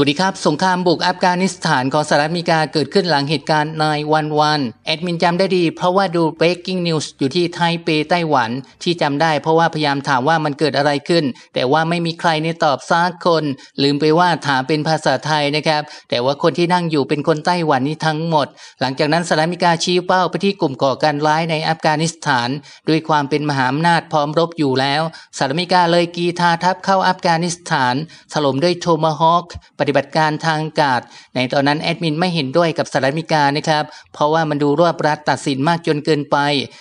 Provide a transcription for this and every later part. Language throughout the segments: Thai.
สวัสดีครับ สงครามบุกอัฟกานิสถานของสหรัฐอเมริกาเกิดขึ้นหลังเหตุการณ์นายวันวันแอดมินจำได้ดี เพราะว่าดู breaking news อยู่ที่ไทเปไต้หวันที่จำได้เพราะว่าพยายามถามว่ามันเกิดอะไรขึ้น แต่ว่าไม่มีใครในตอบซักคน ลืมไปว่าถามเป็นภาษาไทยนะครับแต่ว่าคนที่นั่งอยู่เป็นคนไต้หวันนี้ทั้งหมด หลังจากนั้นสหรัฐอเมริกาชี้เป้าไปที่กลุ่มก่อการร้ายในอัฟกานิสถาน ด้วยความเป็นมหาอำนาจพร้อมรบอยู่แล้วสหรัฐอเมริกาเลยกีทาทัพเข้าอัฟกานิสถานถล่มด้วยโทมาฮอคปฏฏิบัติการทางการในตอนนั้นแอดมินไม่เห็นด้วยกับสหรัฐอเมริกานะครับ เพราะว่ามันดูรวบรัดตัดสินมากจนเกินไป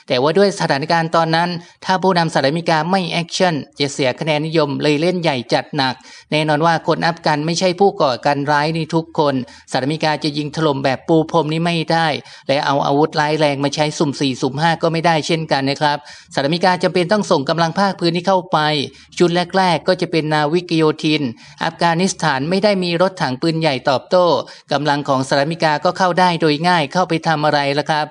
แต่ว่าด้วยสถานการณ์ตอนนั้น ถ้าผู้นำสหรัฐอเมริกาไม่แอคชั่น จะเสียคะแนนนิยมเลยเล่นใหญ่จัดหนัก แน่นอนว่าคนอัฟกันไม่ใช่ผู้ก่อการร้ายในทุกคนสหรัฐอเมริกาจะยิงถล่มแบบปูพรมนี้ไม่ได้ และเอาอาวุธร้ายแรงมาใช้สุ่มสี่สุ่มห้าก็ไม่ได้เช่นกันนะครับสหรัฐอเมริกาจำเป็นต้องส่งกำลังภาคพื้นที่เข้าไปชุดแรกๆก็จะเป็นนาวิกโยธิน อัฟกานิสถานไม่ได้มีีรถถังปืนใหญ่ตอบโต้ กำลังของสหรัฐอเมริกาก็เข้าได้โดยง่ายเข้าไปทำอะไรล่ะครับ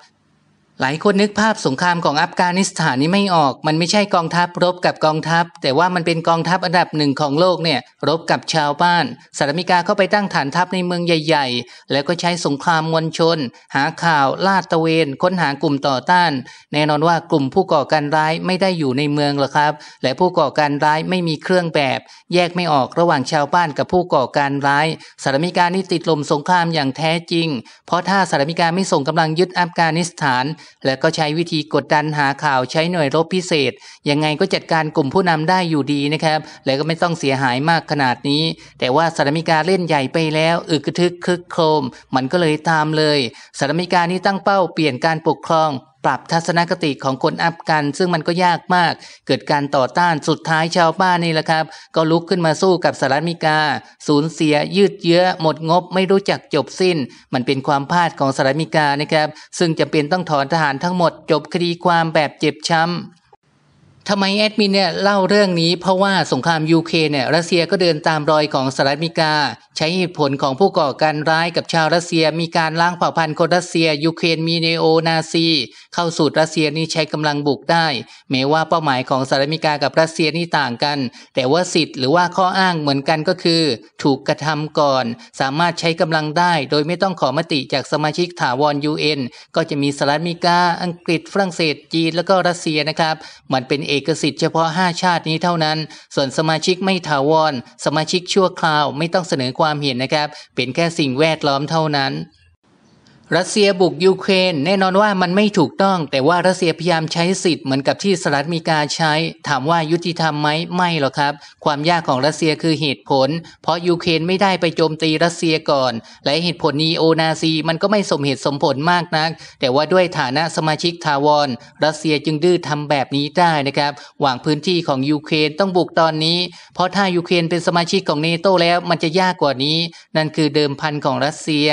หลายคนนึกภาพสงครามของอัฟกานิสถานนี้ไม่ออก มันไม่ใช่กองทัพรบกับกองทัพ แต่ว่ามันเป็นกองทัพอันดับหนึ่งของโลกเนี่ย รบกับชาวบ้านสหรัฐอเมริกาเข้าไปตั้งฐานทัพในเมืองใหญ่ ๆ แล้วก็ใช้สงครามมวลชน หาข่าวลาดตะเวน ค้นหากลุ่มต่อต้าน แน่นอนว่ากลุ่มผู้ก่อการร้ายไม่ได้อยู่ในเมืองหรอกครับ และผู้ก่อการร้ายไม่มีเครื่องแบบ แยกไม่ออกระหว่างชาวบ้านกับผู้ก่อการร้ายสหรัฐอเมริกานี่ติดลมสงครามอย่างแท้จริง เพราะถ้าสหรัฐอเมริกาไม่ส่งกำลังยึดอัฟกานิสถานแล้วก็ใช้วิธีกดดันหาข่าวใช้หน่วยรบพิเศษ ยังไงก็จัดการกลุ่มผู้นำได้อยู่ดีนะครับ แล้วก็ไม่ต้องเสียหายมากขนาดนี้ แต่ว่าสหรัฐอเมริกาเล่นใหญ่ไปแล้ว อึกทึกคึกโครม มันก็เลยตามเลยสหรัฐอเมริกานี่ตั้งเป้าเปลี่ยนการปกครองปรับทัศนคติของคนอัฟกัน ซึ่งมันก็ยากมาก เกิดการต่อต้านสุดท้ายชาวบ้านนี่แหละครับ ก็ลุกขึ้นมาสู้กับสหรัฐอเมริกา สูญเสียยืดเยื้อหมดงบไม่รู้จักจบสิ้น มันเป็นความพลาดของสหรัฐอเมริกานะครับ ซึ่งจะเป็นต้องถอนทหารทั้งหมด จบคดีความแบบเจ็บช้ำทำไมแอดมินเนี่ยเล่าเรื่องนี้เพราะว่าสงครามยูเครนเนี่ย รัสเซียก็เดินตามรอยของสหรัฐอเมริกา ใช้เหตุผลของผู้ก่อการร้ายกับชาว รัสเซียมีการล้างเผ่าพันธุ์คน รัสเซียยูเครนมีเนโอนาซีเข้าสู่รัสเซียนี่ ใช้กำลังบุกได้ แม้ว่าเป้าหมายของสหรัฐอเมริกากับ รัสเซียนี่ต่างกัน แต่ว่าสิทธิ์หรือว่าข้ออ้างเหมือนกันก็คือ ถูกกระทำก่อน สามารถใช้กำลังได้ โดยไม่ต้องขอมติจากสมาชิกถาวร UN ก็จะมีสหรัฐอเมริกา อังกฤษ ฝรั่งเศส จีนแล้วก็รัสเซียนะครับมันเป็นเออกสิทธิ์เฉพาะ 5 ชาตินี้เท่านั้น ส่วนสมาชิกไม่ถาวร สมาชิกชั่วคราวไม่ต้องเสนอความเห็นนะครับ เป็นแค่สิ่งแวดล้อมเท่านั้นรัสเซียบุกยูเครนแน่นอนว่ามันไม่ถูกต้องแต่ว่ารัสเซียพยายามใช้สิทธิ์เหมือนกับที่สหรัฐมีการใช้ ถามว่ายุติธรรมไหมไม่หรอกครับความยากของ รัสเซียคือเหตุผล เพราะยูเครนไม่ได้ไปโจมตีรัสเซียก่อน และเหตุผลนีโอนาซีมันก็ไม่สมเหตุสมผลมากนัก แต่ว่าด้วยฐานะสมาชิกทาวรรัสเซียจึงดื้อทำแบบนี้ได้นะครับหวังพื้นที่ของยูเครนต้องบุกตอนนี้ เพราะถ้ายูเครนเป็นสมาชิกของเนโตแล้วมันจะยากกว่านี้นั่นคือเดิมพันของรัสเซีย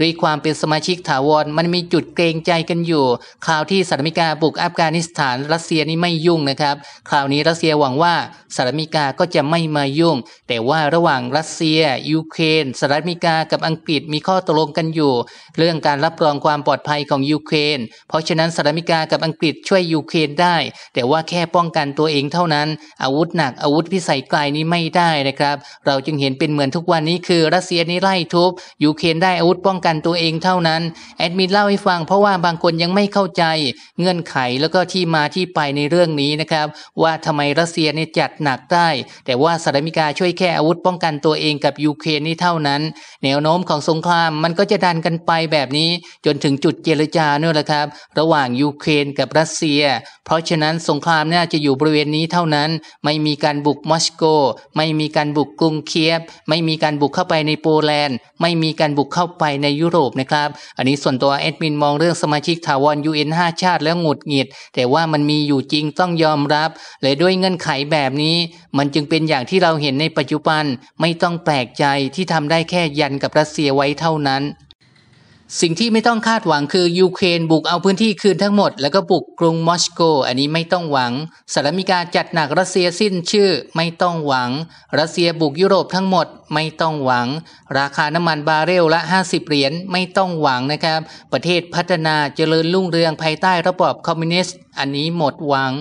ด้วยความเป็นสมาชิกถาวรมันมีจุดเกรงใจกันอยู่คราวที่สหรัฐอเมริกาบุกอัฟกานิสถาน รัสเซียนี่ไม่ยุ่งนะครับ คราวนี้ รัสเซียหวังว่าสหรัฐอเมริกาก็จะไม่มายุ่ง แต่ว่าระหว่างรัสเซียยูเครนสหรัฐอเมริกากับอังกฤษมีข้อตกลงกันอยู่ เรื่องการรับรองความปลอดภัยของยูเครน เพราะฉะนั้นสหรัฐอเมริกากับอังกฤษช่วยยูเครนได้ แต่ว่าแค่ป้องกันตัวเองเท่านั้น อาวุธหนักอาวุธพิสัยไกลนี้ไม่ได้นะครับ เราจึงเห็นเป็นเหมือนทุกวันนี้คือรัสเซียนี่ไล่ทุบยูเครนได้อาวุธป้องกันตัวเองเท่านั้นแอดมินเล่าให้ฟังเพราะว่าบางคนยังไม่เข้าใจ เงื่อนไขแล้วก็ที่มาที่ไปในเรื่องนี้นะครับ ว่าทำไมรัสเซียเนี่ยจัดหนักได้ แต่ว่าสหรัฐอเมริกาช่วยแค่อาวุธป้องกันตัวเองกับยูเครนนี่เท่านั้น แนวโน้มของสงครามมันก็จะดันกันไปแบบนี้จนถึงจุดเจรจาเนี่ยแหละครับระหว่างยูเครนกับรัสเซีย เพราะฉะนั้นสงครามน่าจะอยู่บริเวณนี้เท่านั้น ไม่มีการบุกมอสโก ไม่มีการบุกกรุงเคียฟไม่มีการบุกเข้าไปในโปแลนด์ ไม่มีการบุกเข้าไปในยุโรปนะครับอันนี้ส่วนตัวแอดมินมองเรื่องสมาชิกถาวร UN 5ชาติแล้วหงุดหงิดแต่ว่ามันมีอยู่จริงต้องยอมรับ และด้วยเงื่อนไขแบบนี้ มันจึงเป็นอย่างที่เราเห็นในปัจจุบันไม่ต้องแปลกใจที่ทำได้แค่ยันกับรัสเซียไว้เท่านั้นสิ่งที่ไม่ต้องคาดหวังคือ ยูเครนบุกเอาพื้นที่คืนทั้งหมด แล้วก็บุกกรุงมอสโกอันนี้ไม่ต้องหวังสหรัฐอเมริกาจัดหนักรัสเซียสิ้นชื่อไม่ต้องหวังรัสเซียบุกยุโรปทั้งหมดไม่ต้องหวัง ราคาน้ำมันบาเรลละ 50 เหรียญไม่ต้องหวังนะครับ ประเทศพัฒนาเจริญรุ่งเรืองภายใต้ระบอบคอมมิวนิสต์อันนี้หมดหวัง